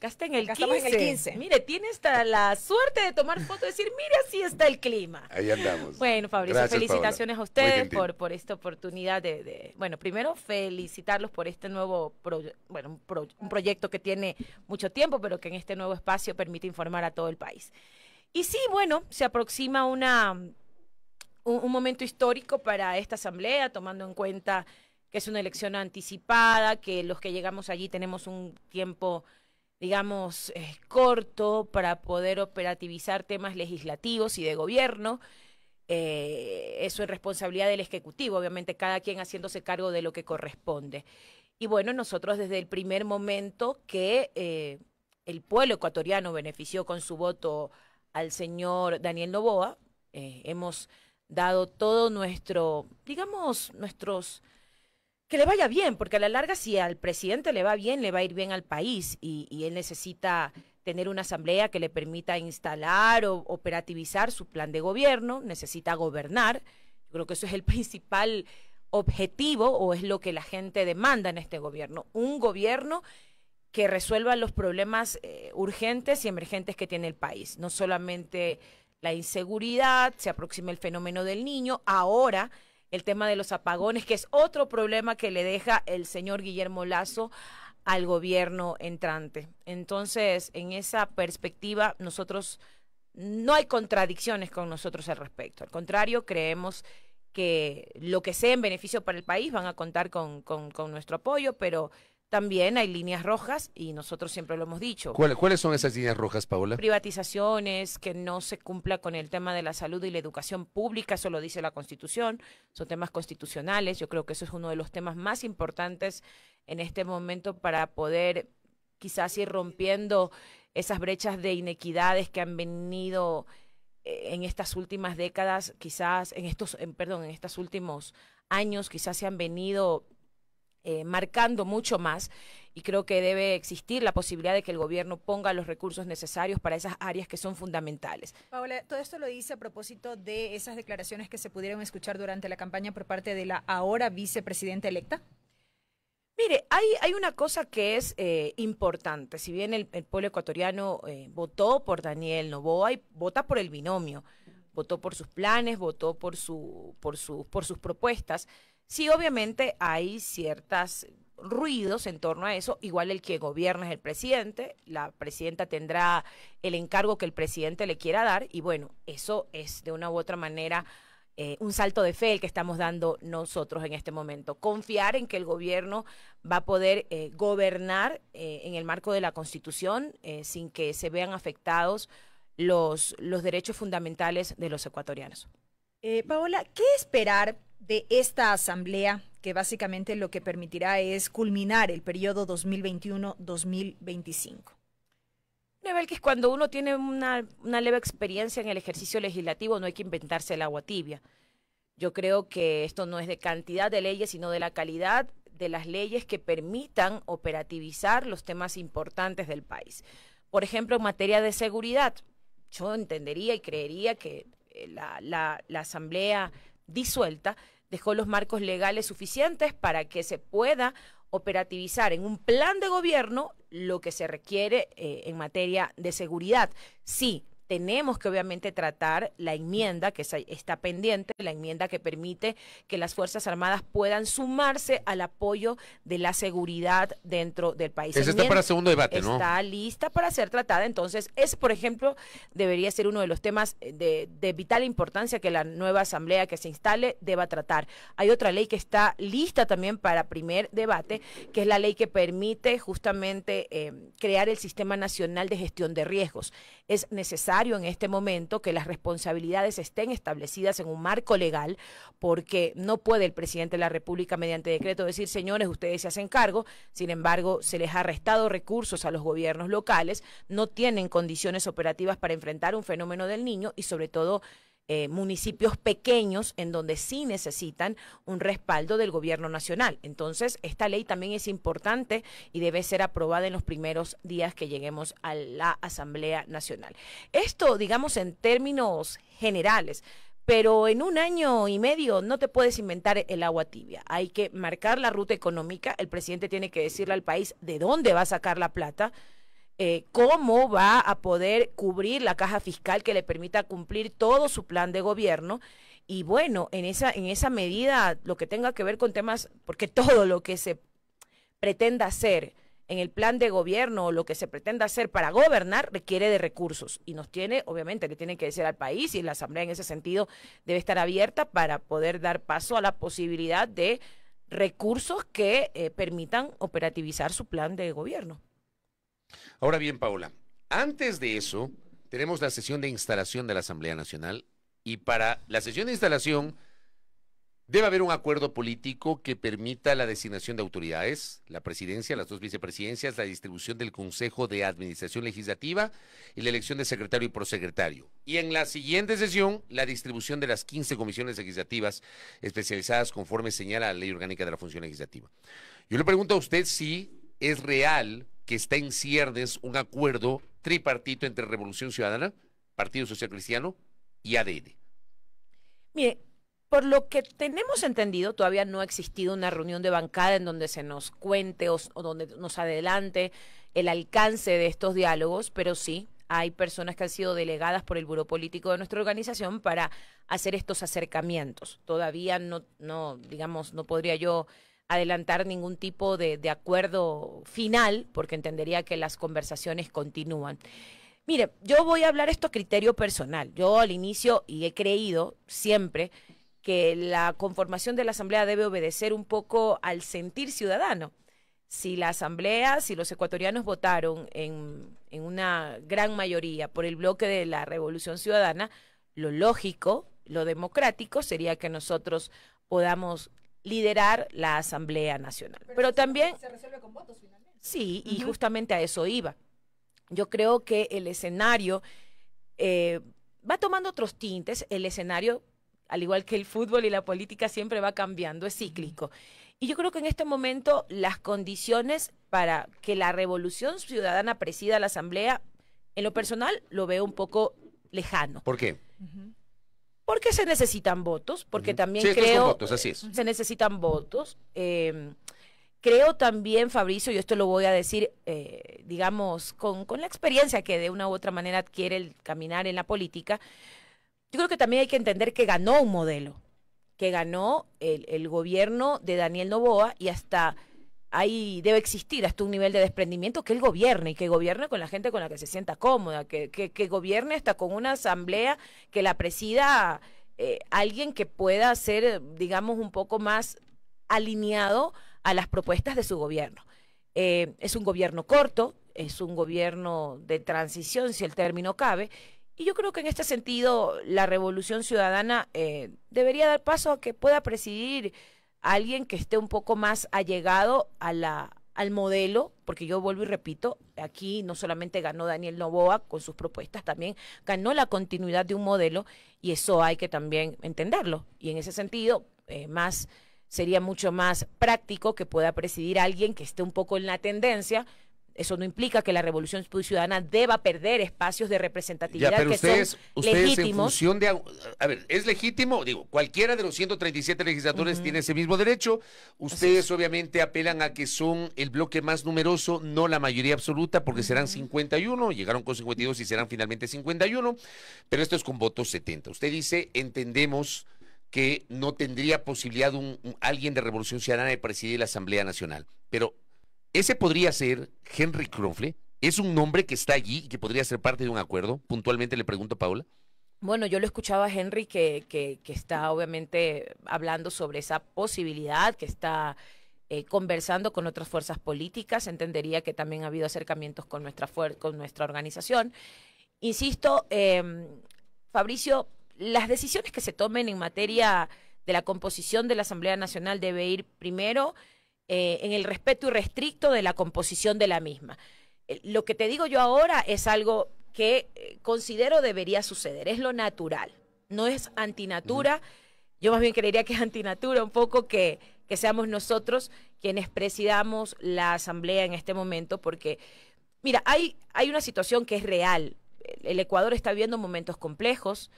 Gasta en el, 15. Mire, tiene hasta la suerte de tomar foto y decir, mire, así está el clima. Ahí andamos. Bueno, Fabricio, felicitaciones a ustedes por, por esta oportunidad de, bueno, primero felicitarlos por este nuevo, bueno, un, proyecto que tiene mucho tiempo, pero que en este nuevo espacio permite informar a todo el país. Y sí, bueno, se aproxima una, un momento histórico para esta asamblea, tomando en cuenta que es una elección anticipada, que los que llegamos allí tenemos un tiempo digamos, es eh, corto para poder operativizar temas legislativos y de gobierno. Eh, eso es responsabilidad del Ejecutivo, obviamente cada quien haciéndose cargo de lo que corresponde. Y bueno, nosotros desde el primer momento que eh, el pueblo ecuatoriano benefició con su voto al señor Daniel Novoa, hemos dado todo nuestro, digamos, nuestros que le vaya bien, porque a la larga si al presidente le va bien, le va a ir bien al país y, él necesita tener una asamblea que le permita instalar o operativizar su plan de gobierno, necesita gobernar. Yo creo que eso es el principal objetivo o es lo que la gente demanda en este gobierno. Un gobierno que resuelva los problemas eh, urgentes y emergentes que tiene el país, no solamente la inseguridad, se aproxima el fenómeno del niño, ahora el tema de los apagones, que es otro problema que le deja el señor Guillermo Lazo al gobierno entrante. Entonces, en esa perspectiva, nosotros no hay contradicciones con nosotros al respecto. Al contrario, creemos que lo que sea en beneficio para el país van a contar con, con, con nuestro apoyo, pero también hay líneas rojas y nosotros siempre lo hemos dicho. cuáles ¿Cuáles son esas líneas rojas, Paola? Privatizaciones, que no se cumpla con el tema de la salud y la educación pública, eso lo dice la Constitución, son temas constitucionales, yo creo que eso es uno de los temas más importantes en este momento para poder quizás ir rompiendo esas brechas de inequidades que han venido eh, en estas últimas décadas, quizás en estos, en, perdón, en estos últimos años, quizás se han venido eh, marcando mucho más y creo que debe existir la posibilidad de que el gobierno ponga los recursos necesarios para esas áreas que son fundamentales. Paola, todo esto lo dice a propósito de esas declaraciones que se pudieron escuchar durante la campaña por parte de la ahora vicepresidenta electa. Mire, hay, hay una cosa que es eh, importante. Si bien el, pueblo ecuatoriano eh, votó por Daniel Novoa y vota por el binomio, votó por sus planes, votó por, su, por, sus por sus propuestas, Sí, obviamente hay ciertos ruidos en torno a eso. Igual el que gobierna es el presidente, la presidenta tendrá el encargo que el presidente le quiera dar y bueno, eso es de una u otra manera eh, un salto de fe el que estamos dando nosotros en este momento. Confiar en que el gobierno va a poder eh, gobernar eh, en el marco de la Constitución sin que se vean afectados los derechos fundamentales de los ecuatorianos. Paola, ¿qué esperar de esta asamblea que básicamente lo que permitirá es culminar el periodo 2021-2025. Nebel, que es cuando uno tiene una, leve experiencia en el ejercicio legislativo, no hay que inventarse el agua tibia. Yo creo que esto no es de cantidad de leyes, sino de la calidad de las leyes que permitan operativizar los temas importantes del país. Por ejemplo, en materia de seguridad, yo entendería y creería que eh, la Asamblea disuelta dejó los marcos legales suficientes para que se pueda operativizar en un plan de gobierno lo que se requiere eh, en materia de seguridad. Sí, tenemos que obviamente tratar la enmienda que está pendiente, la enmienda que permite que las Fuerzas Armadas puedan sumarse al apoyo de la seguridad dentro del país. Eso está para segundo debate, ¿no? Está lista para ser tratada, entonces es, por ejemplo, debería ser uno de los temas eh, de, vital importancia que la nueva asamblea que se instale deba tratar. Hay otra ley que está lista también para primer debate, que es la ley que permite justamente eh, crear el Sistema Nacional de Gestión de Riesgos. Es necesario en este momento que las responsabilidades estén establecidas en un marco legal, porque no puede el presidente de la República mediante decreto decir, señores, ustedes se hacen cargo, sin embargo, se les ha restado recursos a los gobiernos locales, no tienen condiciones operativas para enfrentar un fenómeno del niño y sobre todo eh, municipios pequeños en donde sí necesitan un respaldo del gobierno nacional. Entonces, esta ley también es importante y debe ser aprobada en los primeros días que lleguemos a la Asamblea Nacional. Esto, digamos, en términos generales pero en un año y medio no te puedes inventar el agua tibia. Hay que marcar la ruta económica, el presidente tiene que decirle al país de dónde va a sacar la plata eh, cómo va a poder cubrir la caja fiscal que le permita cumplir todo su plan de gobierno. Y bueno, en esa, en esa medida, lo que tenga que ver con temas, porque todo lo que se pretenda hacer en el plan de gobierno o lo que se pretenda hacer para gobernar requiere de recursos y nos tiene, obviamente, que tiene que decir al país y la Asamblea en ese sentido debe estar abierta para poder dar paso a la posibilidad de recursos que eh, permitan operativizar su plan de gobierno. Ahora bien, Paola, antes de eso, tenemos la sesión de instalación de la Asamblea Nacional y para la sesión de instalación debe haber un acuerdo político que permita la designación de autoridades, la presidencia, las dos vicepresidencias, la distribución del Consejo de Administración Legislativa y la elección de secretario y prosecretario. Y en la siguiente sesión, la distribución de las 15 comisiones legislativas especializadas conforme señala la Ley Orgánica de la Función Legislativa. Yo le pregunto a usted si es real que está en ciernes un acuerdo tripartito entre Revolución Ciudadana, Partido Social Cristiano y ADN. Mire, por lo que tenemos entendido, todavía no ha existido una reunión de bancada en donde se nos cuente o, donde nos adelante el alcance de estos diálogos, pero sí hay personas que han sido delegadas por el buro Político de nuestra organización para hacer estos acercamientos. Todavía no digamos, no podría yo adelantar ningún tipo de, acuerdo final, porque entendería que las conversaciones continúan. Mire, yo voy a hablar esto a criterio personal. Yo al inicio, y he creído siempre, que la conformación de la Asamblea debe obedecer un poco al sentir ciudadano. Si la Asamblea, si los ecuatorianos votaron en, en una gran mayoría por el bloque de la Revolución Ciudadana, lo lógico, lo democrático sería que nosotros podamos liderar la Asamblea Nacional. Pero, también... Se resuelve con votos finalmente. Sí, y justamente a eso iba. Yo creo que el escenario eh, va tomando otros tintes, el escenario, al igual que el fútbol y la política, siempre va cambiando, es cíclico. Y yo creo que en este momento las condiciones para que la revolución ciudadana presida la Asamblea, en lo personal, lo veo un poco lejano. ¿Por qué? Porque se necesitan votos, porque también creo... Se necesitan votos. Em, creo también, Fabricio, y esto lo voy a decir, eh, digamos, con, la experiencia que de una u otra manera adquiere el caminar en la política, yo creo que también hay que entender que ganó un modelo, que ganó el, el gobierno de Daniel Novoa y hasta ahí debe existir hasta un nivel de desprendimiento que él gobierne y que gobierne con la gente con la que se sienta cómoda, que, que, gobierne hasta con una asamblea que la presida eh, alguien que pueda ser, digamos, un poco más alineado a las propuestas de su gobierno. Eh, es un gobierno corto, es un gobierno de transición, si el término cabe, y yo creo que en este sentido la revolución ciudadana eh, debería dar paso a que pueda presidir alguien que esté un poco más allegado a la, al modelo, porque yo vuelvo y repito, aquí no solamente ganó Daniel Novoa con sus propuestas, también ganó la continuidad de un modelo y eso hay que también entenderlo. Y en ese sentido, eh, más sería mucho más práctico que pueda presidir alguien que esté un poco en la tendencia eso no implica que la Revolución Ciudadana deba perder espacios de representatividad que son legítimos. de, a ver, es legítimo, digo, cualquiera de los 137 legisladores tiene ese mismo derecho. Ustedes obviamente apelan a que son el bloque más numeroso, no la mayoría absoluta, porque serán 51, llegaron con 52 y serán finalmente 51, pero esto es con votos 70. Usted dice, entendemos que no tendría posibilidad un alguien de Revolución Ciudadana de presidir la Asamblea Nacional, pero ese podría ser Henry Kronfle. ¿Es un nombre que está allí y que podría ser parte de un acuerdo? Puntualmente le pregunto a Paula. Bueno, yo lo escuchaba a Henry que, que, que está obviamente hablando sobre esa posibilidad, que está eh, conversando con otras fuerzas políticas. Entendería que también ha habido acercamientos con nuestra, con nuestra organización. Insisto, em, Fabricio, las decisiones que se tomen en materia de la composición de la Asamblea Nacional debe ir primero eh, en el respeto irrestricto de la composición de la misma. Eh, lo que te digo yo ahora es algo que eh, considero debería suceder, es lo natural, no es antinatura, yo más bien creería que es antinatura un poco que, que seamos nosotros quienes presidamos la asamblea en este momento, porque, mira, hay, hay una situación que es real, el Ecuador está viviendo momentos complejos,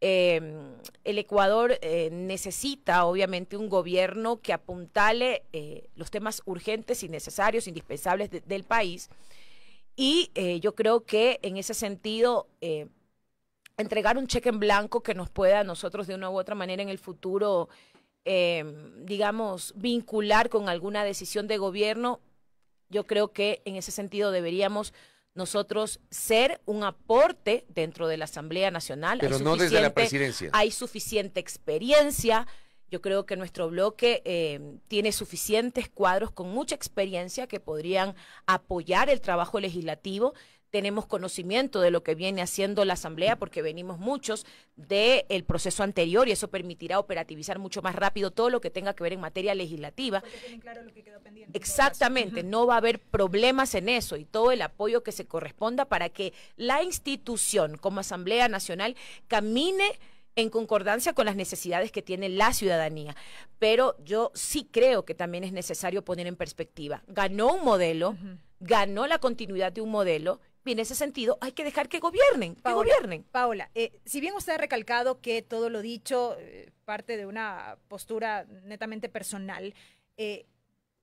Em, el Ecuador eh, necesita obviamente un gobierno que apuntale eh, los temas urgentes y necesarios, indispensables del país. Y eh, yo creo que en ese sentido, entregar un cheque en blanco que nos pueda a nosotros de una u otra manera en el futuro, em, digamos, vincular con alguna decisión de gobierno, yo creo que en ese sentido deberíamos nosotros ser un aporte dentro de la Asamblea Nacional. Pero no desde la presidencia. Hay suficiente experiencia. Yo creo que nuestro bloque eh, tiene suficientes cuadros con mucha experiencia que podrían apoyar el trabajo legislativo tenemos conocimiento de lo que viene haciendo la Asamblea, porque venimos muchos del proceso anterior y eso permitirá operativizar mucho más rápido todo lo que tenga que ver en materia legislativa. Exactamente, no va a haber problemas en eso y todo el apoyo que se corresponda para que la institución como Asamblea Nacional camine en concordancia con las necesidades que tiene la ciudadanía. Pero yo sí creo que también es necesario poner en perspectiva. Ganó un modelo, ganó la continuidad de un modelo en ese sentido hay que dejar que gobiernen, que gobiernen. Paola, eh, si bien usted ha recalcado que todo lo dicho eh, parte de una postura netamente personal, eh,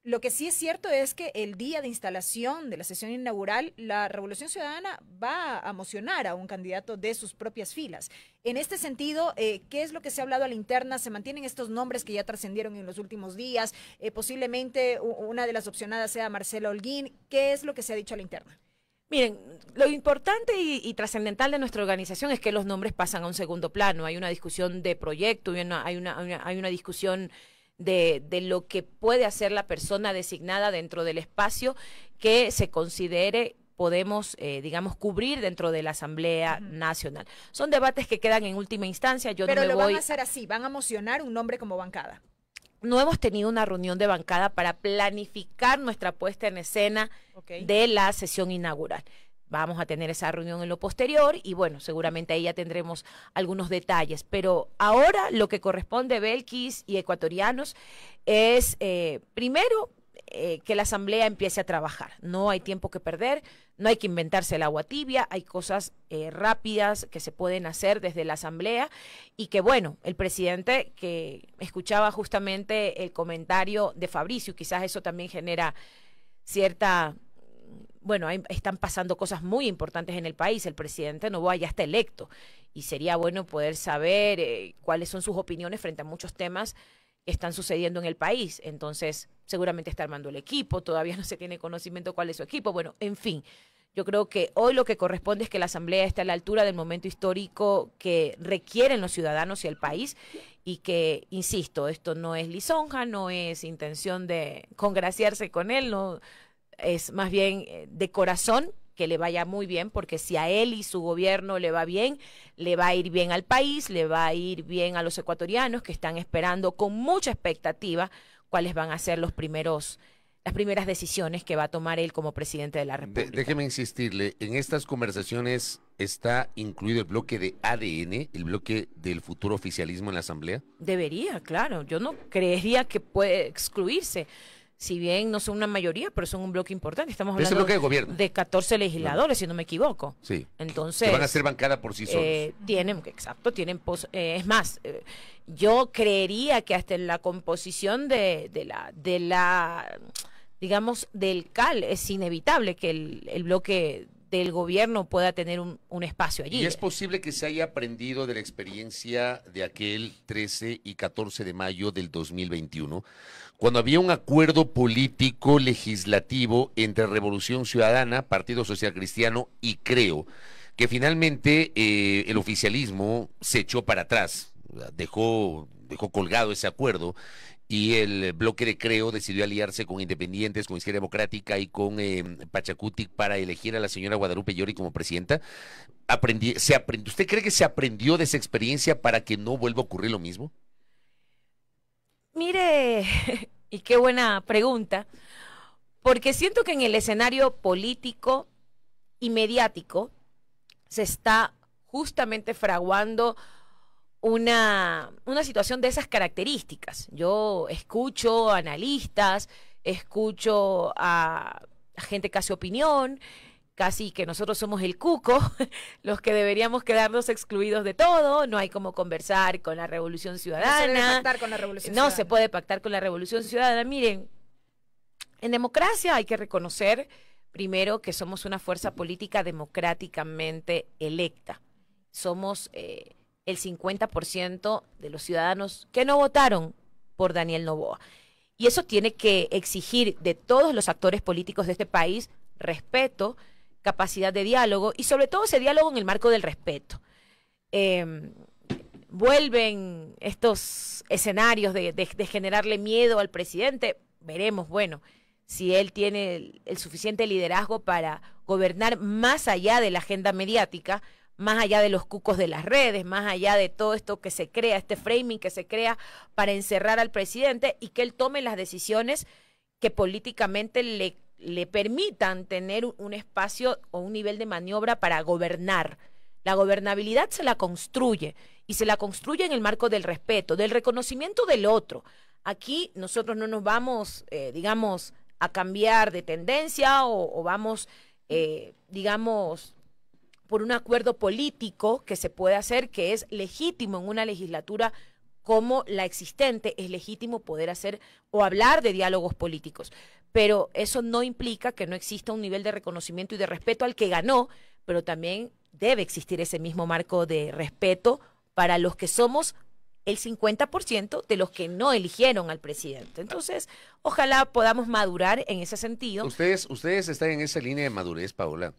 lo que sí es cierto es que el día de instalación de la sesión inaugural, la Revolución Ciudadana va a mocionar a un candidato de sus propias filas. En este sentido, ¿qué es lo que se ha hablado a la interna? ¿Se mantienen estos nombres que ya trascendieron en los últimos días? posiblemente una de las opcionadas sea Marcela Holguín. ¿Qué es lo que se ha dicho a la interna? Miren, lo importante y, trascendental de nuestra organización es que los nombres pasan a un segundo plano. Hay una discusión de proyecto, hay una, hay una, discusión de, lo que puede hacer la persona designada dentro del espacio que se considere podemos, eh, digamos, cubrir dentro de la Asamblea Nacional. Son debates que quedan en última instancia. Yo Pero no lo van a hacer así, van a mocionar un nombre como bancada no hemos tenido una reunión de bancada para planificar nuestra puesta en escena de la sesión inaugural. Vamos a tener esa reunión en lo posterior y bueno, seguramente ahí ya tendremos algunos detalles. Pero ahora lo que corresponde a Belkis y ecuatorianos es, eh, primero, eh, que la Asamblea empiece a trabajar. No hay tiempo que perder, no hay que inventarse el agua tibia, hay cosas eh, rápidas que se pueden hacer desde la Asamblea y que bueno, el presidente que escuchaba justamente el comentario de Fabricio, quizás eso también genera cierta... Bueno, están pasando cosas muy importantes en el país. El presidente Novoa ya está electo y sería bueno poder saber eh, cuáles son sus opiniones frente a muchos temas que están sucediendo en el país. Entonces, seguramente está armando el equipo, todavía no se tiene conocimiento cuál es su equipo, bueno, en fin. Yo creo que hoy lo que corresponde es que la Asamblea esté a la altura del momento histórico que requieren los ciudadanos y el país y que, insisto, esto no es lisonja, no es intención de congraciarse con él, no es más bien eh, de corazón que le vaya muy bien, porque si a él y su gobierno le va bien, le va a ir bien al país, le va a ir bien a los ecuatorianos que están esperando con mucha expectativa cuáles van a ser los primeros las primeras decisiones que va a tomar él como presidente de la República. déjeme insistirle, en estas conversaciones está incluido el bloque de ADN, el bloque del futuro oficialismo en la Asamblea. Debería, claro, yo no creería que puede excluirse si bien no son una mayoría, pero son un bloque importante. Estamos hablando de, gobierno. 14 legisladores, si no me equivoco. Sí. Entonces. van a ser bancada por sí solos. Eh, tienen, exacto, tienen. Eh, es más, eh, yo creería que hasta en la composición de, de la. De la digamos, del CAL, es inevitable que el, el bloque del gobierno pueda tener un, espacio allí. Y es posible que se haya aprendido de la experiencia de aquel 13 y 14 de mayo del 2021, cuando había un acuerdo político legislativo entre Revolución Ciudadana, Partido Social Cristiano y Creo, que finalmente eh, el oficialismo se echó para atrás, dejó, dejó colgado ese acuerdo y el eh, bloque de Creo decidió aliarse con Independientes, con Izquierda Democrática y con em, Pachacuti para elegir a la señora Guadalupe Llori como presidenta. se ¿Usted cree que se aprendió de esa experiencia para que no vuelva a ocurrir lo mismo? Mire, y qué buena pregunta, porque siento que en el escenario político y mediático se está justamente fraguando una, una situación de esas características. Yo escucho analistas, escucho a, gente casi opinión, casi que nosotros somos el cuco, los que deberíamos quedarnos excluidos de todo, no hay como conversar con la revolución ciudadana. No se puede pactar con la revolución no ciudadana. se puede pactar con la revolución ciudadana. Miren, en democracia hay que reconocer primero que somos una fuerza política democráticamente electa. Somos eh, el 50% de los ciudadanos que no votaron por Daniel Novoa. Y eso tiene que exigir de todos los actores políticos de este país respeto, capacidad de diálogo y sobre todo ese diálogo en el marco del respeto. Em, vuelven estos escenarios de, generarle miedo al presidente, veremos, bueno, si él tiene el suficiente liderazgo para gobernar más allá de la agenda mediática, más allá de los cucos de las redes, más allá de todo esto que se crea, este framing que se crea para encerrar al presidente y que él tome las decisiones que políticamente le, le permitan tener un espacio o un nivel de maniobra para gobernar. La gobernabilidad se la construye y se la construye en el marco del respeto, del reconocimiento del otro. Aquí nosotros no nos vamos, eh, digamos, a cambiar de tendencia o, vamos, eh, digamos, por un acuerdo político que se puede hacer, que es legítimo en una legislatura como la existente, es legítimo poder hacer o hablar de diálogos políticos. Pero eso no implica que no exista un nivel de reconocimiento y de respeto al que ganó, pero también debe existir ese mismo marco de respeto para los que somos el 50% de los que no eligieron al presidente. Entonces, ojalá podamos madurar en ese sentido. Ustedes, ustedes están en esa línea de madurez, Paola.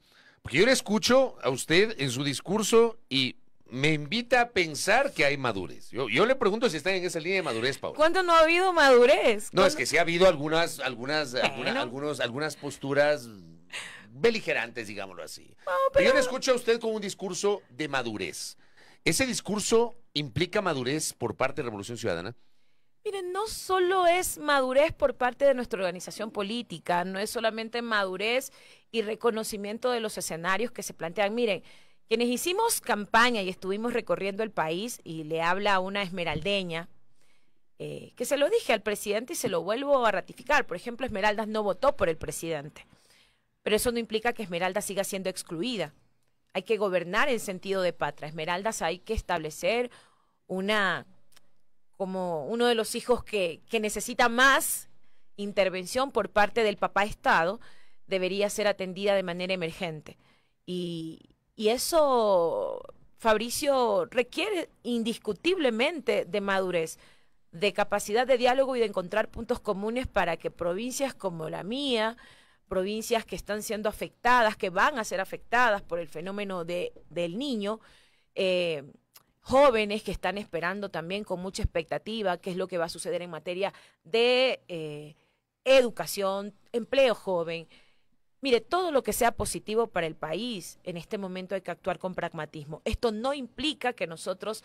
Porque yo le escucho a usted en su discurso y me invita a pensar que hay madurez. Yo, le pregunto si están en esa línea de madurez, Paula. ¿Cuándo no ha habido madurez? No, es que sí ha habido algunas, algunas, algunos, algunas posturas beligerantes, digámoslo así. pero... yo le escucho a usted con un discurso de madurez. ¿Ese discurso implica madurez por parte de Revolución Ciudadana? Miren, no solo es madurez por parte de nuestra organización política, no es solamente madurez y reconocimiento de los escenarios que se plantean. Miren, quienes hicimos campaña y estuvimos recorriendo el país y le habla a una esmeraldeña, eh, que se lo dije al presidente y se lo vuelvo a ratificar. Por ejemplo, Esmeraldas no votó por el presidente, pero eso no implica que Esmeralda siga siendo excluida. Hay que gobernar en sentido de patria. Esmeraldas hay que establecer una como uno de los hijos que, necesita más intervención por parte del papá Estado, debería ser atendida de manera emergente. Y, eso, Fabricio, requiere indiscutiblemente de madurez, de capacidad de diálogo y de encontrar puntos comunes para que provincias como la mía, provincias que están siendo afectadas, que van a ser afectadas por el fenómeno del niño, eh, jóvenes que están esperando también con mucha expectativa qué es lo que va a suceder en materia de eh, educación, empleo joven. Mire, todo lo que sea positivo para el país, en este momento hay que actuar con pragmatismo. Esto no implica que nosotros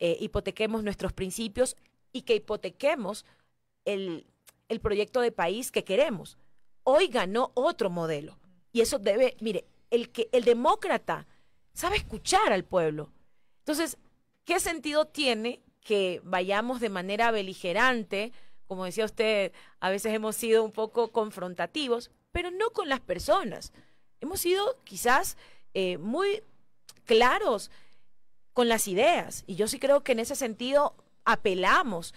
eh, hipotequemos nuestros principios y que hipotequemos el, el proyecto de país que queremos. Hoy ganó otro modelo. Y eso debe, mire, el que el demócrata sabe escuchar al pueblo. Entonces, ¿qué sentido tiene que vayamos de manera beligerante? Como decía usted, a veces hemos sido un poco confrontativos, pero no con las personas. Hemos sido quizás eh, muy claros con las ideas. Y yo sí creo que en ese sentido apelamos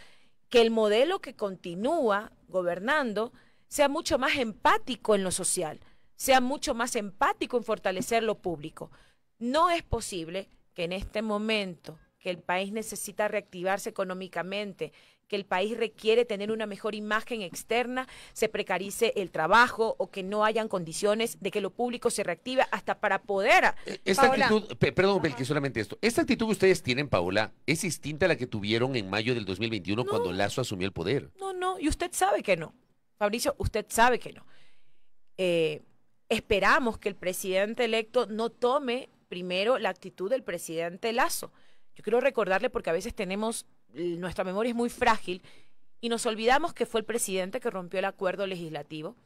que el modelo que continúa gobernando sea mucho más empático en lo social, sea mucho más empático en fortalecer lo público. No es posible que en este momento que el país necesita reactivarse económicamente, que el país requiere tener una mejor imagen externa, se precarice el trabajo o que no hayan condiciones de que lo público se reactive hasta para poder. Eh, esta actitud, perdón, que solamente esto. Esta actitud que ustedes tienen, Paola, es distinta a la que tuvieron en mayo del 2021 cuando Lazo asumió el poder. No, no, y usted sabe que no. Fabricio, usted sabe que no. Eh, esperamos que el presidente electo no tome primero la actitud del presidente Lazo. Yo quiero recordarle porque a veces tenemos, nuestra memoria es muy frágil y nos olvidamos que fue el presidente que rompió el acuerdo legislativo,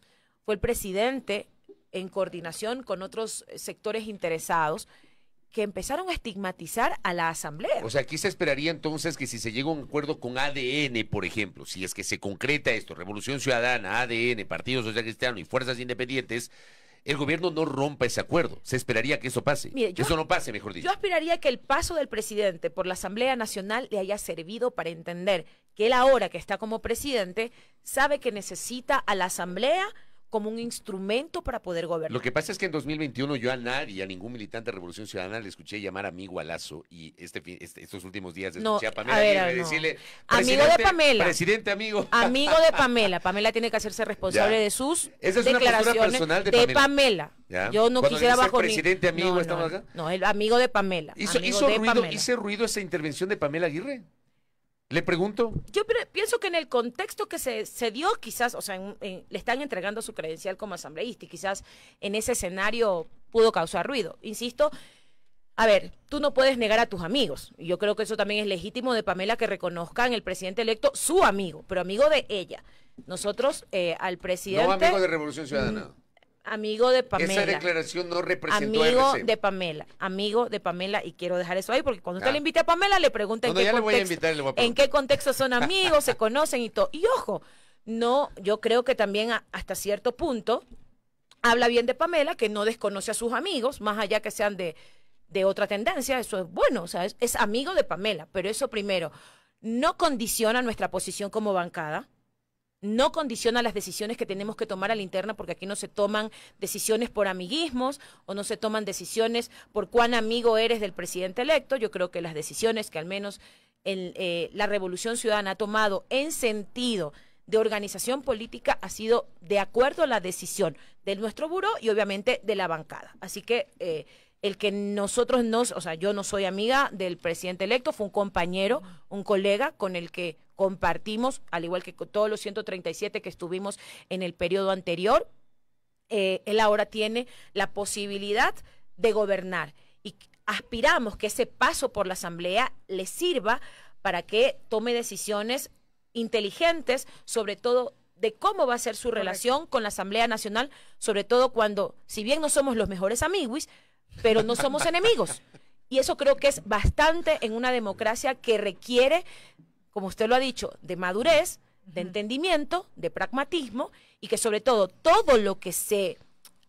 fue el presidente en coordinación con otros eh, sectores interesados que empezaron a estigmatizar a la Asamblea. O sea, aquí se esperaría entonces que si se llega a un acuerdo con ADN, por ejemplo, si es que se concreta esto, Revolución Ciudadana, ADN, Partido Social Cristiano y Fuerzas Independientes, el gobierno no rompa ese acuerdo. Se esperaría que eso pase. eso no pase, mejor dicho. Yo esperaría que el paso del presidente por la Asamblea Nacional le haya servido para entender que él ahora que está como presidente sabe que necesita a la Asamblea como un instrumento para poder gobernar. Lo que pasa es que en 2021 yo a nadie, a ningún militante de Revolución Ciudadana le escuché llamar amigo a Lazo y este, este, estos últimos días escuché no, a Pamela a decirle amigo de Pamela. Presidente amigo. Amigo de Pamela. Pamela tiene que hacerse responsable de sus declaraciones de Pamela. Yo no quisiera bajo presidente amigo estamos acá. No, el amigo de Pamela. Hizo, ruido, ruido esa intervención de Pamela Aguirre? Le pregunto. Yo pienso que en el contexto que se, dio, quizás, o sea, le están entregando su credencial como asambleísta y quizás en ese escenario pudo causar ruido. Insisto, a ver, tú no puedes negar a tus amigos. y Yo creo que eso también es legítimo de Pamela que reconozcan el presidente electo su amigo, pero amigo de ella. Nosotros eh, al presidente. No amigo de Revolución Ciudadana amigo de Pamela. Esa declaración no representa Amigo de Pamela, amigo de Pamela, y quiero dejar eso ahí, porque cuando usted ah. le invite a Pamela, le pregunta en, qué contexto, son amigos, se conocen y todo. Y ojo, no, yo creo que también hasta cierto punto habla bien de Pamela, que no desconoce a sus amigos, más allá que sean de, de otra tendencia, eso es bueno, o sea, es amigo de Pamela, pero eso primero no condiciona nuestra posición como bancada no condiciona las decisiones que tenemos que tomar a la interna, porque aquí no se toman decisiones por amiguismos o no se toman decisiones por cuán amigo eres del presidente electo. Yo creo que las decisiones que al menos eh, la Revolución Ciudadana ha tomado en sentido de organización política ha sido de acuerdo a la decisión de nuestro buró y obviamente de la bancada. Así que eh, el que nosotros nos, o sea, yo no soy amiga del presidente electo, fue un compañero, un colega con el que compartimos, al igual que con todos los 137 que estuvimos en el periodo anterior, eh, él ahora tiene la posibilidad de gobernar y aspiramos que ese paso por la Asamblea le sirva para que tome decisiones inteligentes, sobre todo de cómo va a ser su relación con la Asamblea Nacional, sobre todo cuando, si bien no somos los mejores amigos pero no somos enemigos. Y eso creo que es bastante en una democracia que requiere, como usted lo ha dicho, de madurez, de entendimiento, de pragmatismo y que sobre todo todo lo que se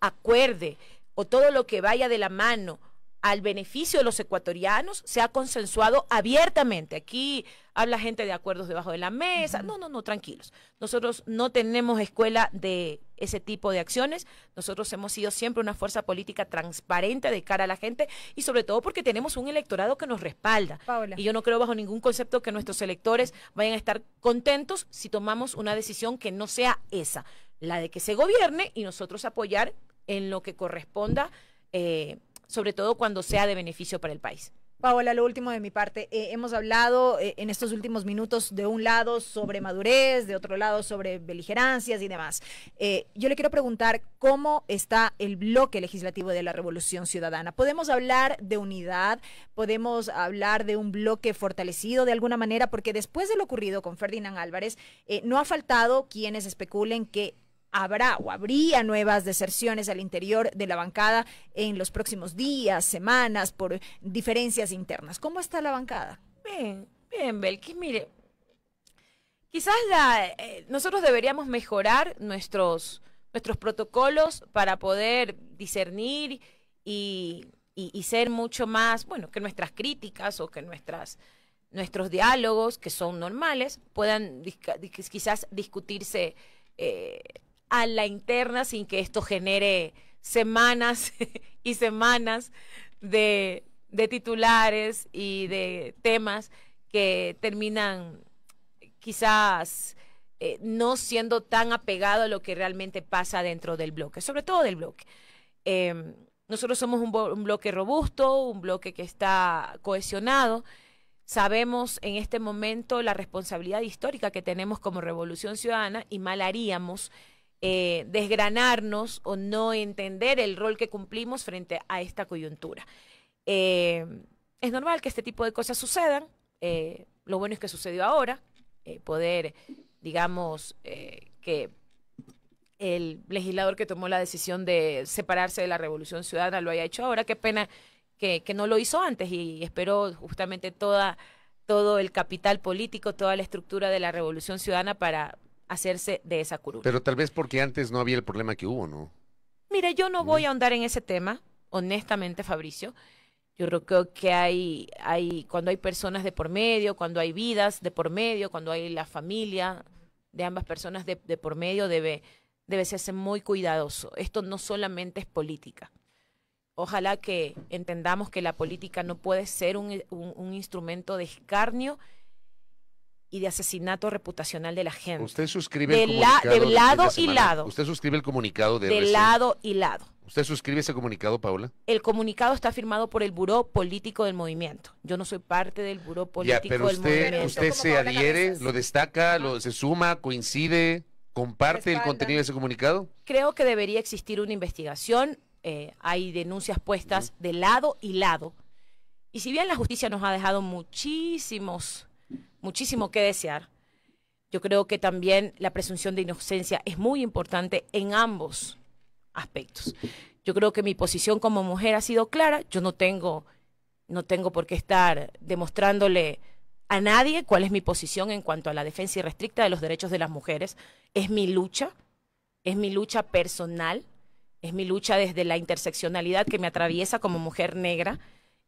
acuerde o todo lo que vaya de la mano al beneficio de los ecuatorianos, se ha consensuado abiertamente. Aquí habla gente de acuerdos debajo de la mesa. No, no, no, tranquilos. Nosotros no tenemos escuela de ese tipo de acciones. Nosotros hemos sido siempre una fuerza política transparente de cara a la gente y sobre todo porque tenemos un electorado que nos respalda. Y yo no creo bajo ningún concepto que nuestros electores vayan a estar contentos si tomamos una decisión que no sea esa, la de que se gobierne y nosotros apoyar en lo que corresponda. Eh, sobre todo cuando sea de beneficio para el país. Paola, lo último de mi parte. Eh, hemos hablado eh, en estos últimos minutos de un lado sobre madurez, de otro lado sobre beligerancias y demás. Eh, yo le quiero preguntar cómo está el bloque legislativo de la Revolución Ciudadana. ¿Podemos hablar de unidad? ¿Podemos hablar de un bloque fortalecido de alguna manera? Porque después de lo ocurrido con Ferdinand Álvarez, no ha faltado quienes especulen que habrá o habría nuevas deserciones al interior de la bancada en los próximos días, semanas, por diferencias internas. ¿Cómo está la bancada? Bien, bien, Belkis, mire, quizás la, eh, nosotros deberíamos mejorar nuestros, nuestros protocolos para poder discernir y, ser mucho más, bueno, que nuestras críticas o que nuestras nuestros diálogos, que son normales, puedan quizás discutirse eh, a la interna sin que esto genere semanas y semanas de, titulares y de temas que terminan quizás eh, no siendo tan apegado a lo que realmente pasa dentro del bloque, sobre todo del bloque. Em, nosotros somos un, bloque robusto, un bloque que está cohesionado. Sabemos en este momento la responsabilidad histórica que tenemos como Revolución Ciudadana y mal haríamos eh, desgranarnos o no entender el rol que cumplimos frente a esta coyuntura. Eh, es normal que este tipo de cosas sucedan. Eh, lo bueno es que sucedió ahora. poder, digamos, que el legislador que tomó la decisión de separarse de la Revolución Ciudadana lo haya hecho ahora. Qué pena que, que no lo hizo antes y esperó justamente toda todo el capital político, toda la estructura de la Revolución Ciudadana para, hacerse de esa curul. Pero tal vez porque antes no había el problema que hubo, ¿no? Mire, yo no voy a ahondar en ese tema, honestamente, Fabricio. Yo creo que hay, hay, cuando hay personas de por medio, cuando hay vidas de por medio, cuando hay la familia de ambas personas de, por medio, debe, debe serse muy cuidadoso. Esto no solamente es política. Ojalá que entendamos que la política no puede ser un instrumento de escarnio y de asesinato reputacional de la gente. Usted suscribe el comunicado. De lado y lado. Usted suscribe el comunicado de. De lado y lado. ¿Usted suscribe ese comunicado, Paula? El comunicado está firmado por el Buró Político del Movimiento. Yo no soy parte del Buró Político pero del usted, Movimiento. ¿Usted se adhiere, lo destaca, ah. lo, se suma, coincide, comparte el contenido de ese comunicado? Creo que debería existir una investigación. Eh, hay denuncias puestas de lado y lado. Y si bien la justicia nos ha dejado muchísimos muchísimo que desear. Yo creo que también la presunción de inocencia es muy importante en ambos aspectos. Yo creo que mi posición como mujer ha sido clara. Yo no tengo, no tengo por qué estar demostrándole a nadie cuál es mi posición en cuanto a la defensa irrestricta de los derechos de las mujeres. Es mi lucha, es mi lucha personal, es mi lucha desde la interseccionalidad que me atraviesa como mujer negra.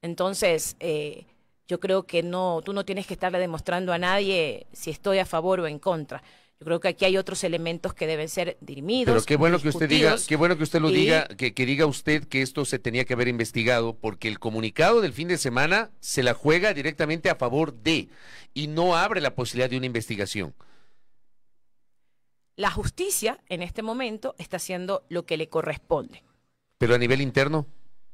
Entonces, eh, yo creo que no, tú no tienes que estarle demostrando a nadie si estoy a favor o en contra. Yo creo que aquí hay otros elementos que deben ser dirimidos. Pero qué bueno que usted diga, qué bueno que usted lo diga, que, diga usted que esto se tenía que haber investigado, porque el comunicado del fin de semana se la juega directamente a favor de y no abre la posibilidad de una investigación. La justicia en este momento está haciendo lo que le corresponde. Pero a nivel interno.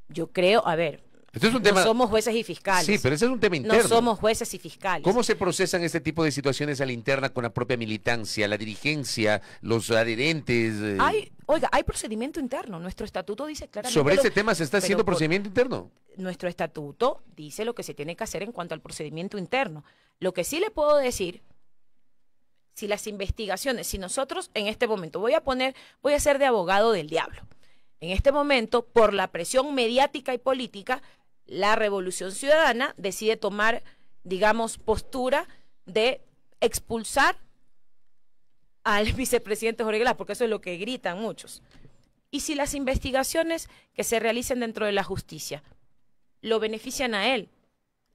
Yo creo, a ver, no somos jueces y fiscales. Sí, pero ese es un tema interno. No somos jueces y fiscales. ¿Cómo se procesan este tipo de situaciones a la interna con la propia militancia, la dirigencia, los adherentes? Eh? Hay, oiga, hay procedimiento interno. Nuestro estatuto dice claramente. Sobre ese tema se está haciendo procedimiento interno. Nuestro estatuto dice lo que se tiene que hacer en cuanto al procedimiento interno. Lo que sí le puedo decir, si las investigaciones, si nosotros en este momento, voy a poner, voy a ser de abogado del diablo. En este momento, por la presión mediática y política, la Revolución Ciudadana decide tomar, digamos, postura de expulsar al vicepresidente Jorge Glas, porque eso es lo que gritan muchos. Y si las investigaciones que se realicen dentro de la justicia lo benefician a él,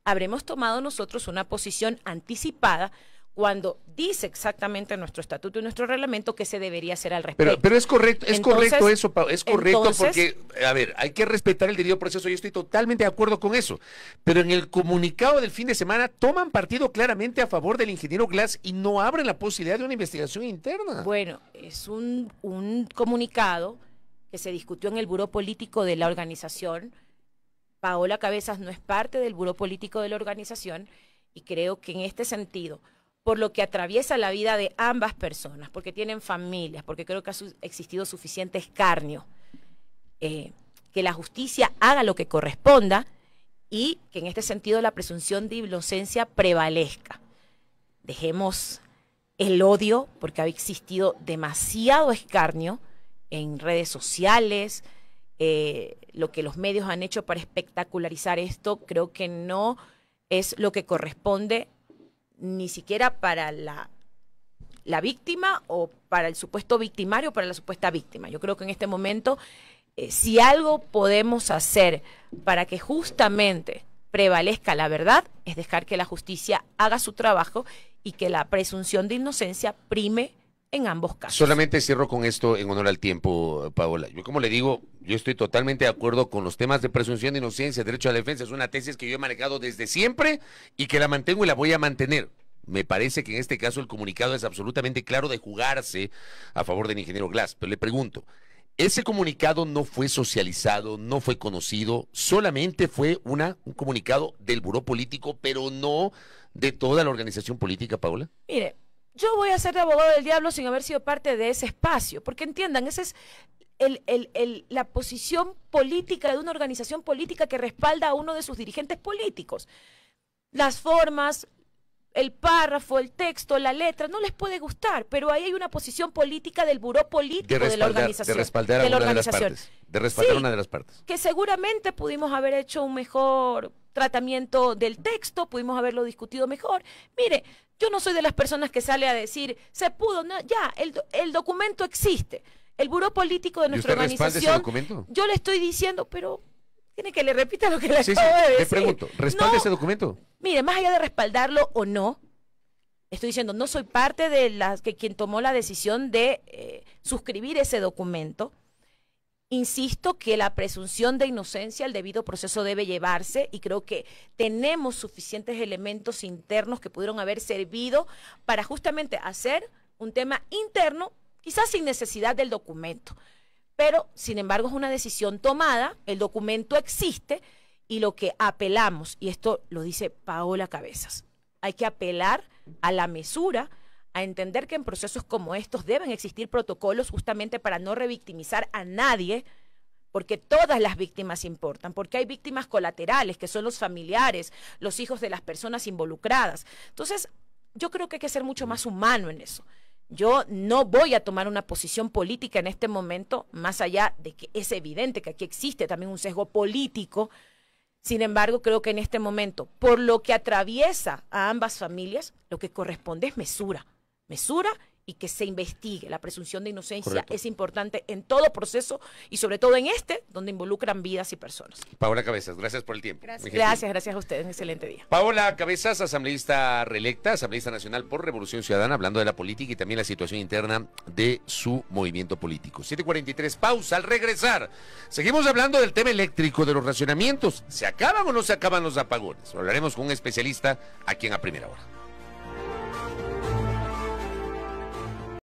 habremos tomado nosotros una posición anticipada cuando dice exactamente nuestro estatuto y nuestro reglamento que se debería hacer al respecto. Pero, pero es correcto, es Paola, correcto eso, es correcto porque, a ver, hay que respetar el debido proceso, yo estoy totalmente de acuerdo con eso, pero en el comunicado del fin de semana toman partido claramente a favor del ingeniero Glass y no abren la posibilidad de una investigación interna. Bueno, es un, un comunicado que se discutió en el buro político de la organización. Paola Cabezas no es parte del buro político de la organización y creo que en este sentido por lo que atraviesa la vida de ambas personas, porque tienen familias, porque creo que ha existido suficiente escarnio. Eh, que la justicia haga lo que corresponda y que en este sentido la presunción de inocencia prevalezca. Dejemos el odio, porque ha existido demasiado escarnio en redes sociales, eh, lo que los medios han hecho para espectacularizar esto, creo que no es lo que corresponde ni siquiera para la, la víctima o para el supuesto victimario o para la supuesta víctima. Yo creo que en este momento, eh, si algo podemos hacer para que justamente prevalezca la verdad, es dejar que la justicia haga su trabajo y que la presunción de inocencia prime en ambos casos. Solamente cierro con esto en honor al tiempo, Paola. Yo como le digo, yo estoy totalmente de acuerdo con los temas de presunción de inocencia, derecho a la defensa. Es una tesis que yo he manejado desde siempre y que la mantengo y la voy a mantener. Me parece que en este caso el comunicado es absolutamente claro de jugarse a favor del ingeniero Glass. Pero le pregunto, ese comunicado no fue socializado, no fue conocido, solamente fue una, un comunicado del buró político, pero no de toda la organización política, Paola. Mire, yo voy a ser de abogado del diablo sin haber sido parte de ese espacio, porque entiendan, esa es la posición política de una organización política que respalda a uno de sus dirigentes políticos. Las formas, el párrafo, el texto, la letra, no les puede gustar, pero ahí hay una posición política del buró político de, la organización. De respaldar a una de las partes. De respaldar una de las partes. Que seguramente pudimos haber hecho un mejor tratamiento del texto, pudimos haberlo discutido mejor. Mire, yo no soy de las personas que sale a decir, se pudo, no, ya, el, documento existe. El buró político de nuestra organización. yo le estoy diciendo, pero tiene que le repita lo que le acabo Le pregunto, ¿respalda ese documento? Mire, más allá de respaldarlo o no, estoy diciendo, no soy parte de las que quien tomó la decisión de eh, suscribir ese documento. Insisto que la presunción de inocencia, el debido proceso debe llevarse y creo que tenemos suficientes elementos internos que pudieron haber servido para justamente hacer un tema interno, quizás sin necesidad del documento. Pero, sin embargo, es una decisión tomada, el documento existe y lo que apelamos, y esto lo dice Paola Cabezas, hay que apelar a la mesura a entender que en procesos como estos deben existir protocolos justamente para no revictimizar a nadie, porque todas las víctimas importan, porque hay víctimas colaterales, que son los familiares, los hijos de las personas involucradas. Entonces, yo creo que hay que ser mucho más humano en eso. Yo no voy a tomar una posición política en este momento, más allá de que es evidente que aquí existe también un sesgo político. Sin embargo, creo que en este momento, por lo que atraviesa a ambas familias, lo que corresponde es mesura mesura y que se investigue. La presunción de inocencia es importante en todo proceso y sobre todo en este, donde involucran vidas y personas. Paola Cabezas, gracias por el tiempo. Gracias, gracias, a ustedes. Un excelente día. Paola Cabezas, asambleísta reelecta, asambleísta nacional por Revolución Ciudadana, hablando de la política y también la situación interna de su movimiento político. 743, pausa al regresar. Seguimos hablando del tema eléctrico, de los racionamientos. ¿Se acaban o no se acaban los apagones? Hablaremos con un especialista aquí en A Primera Hora.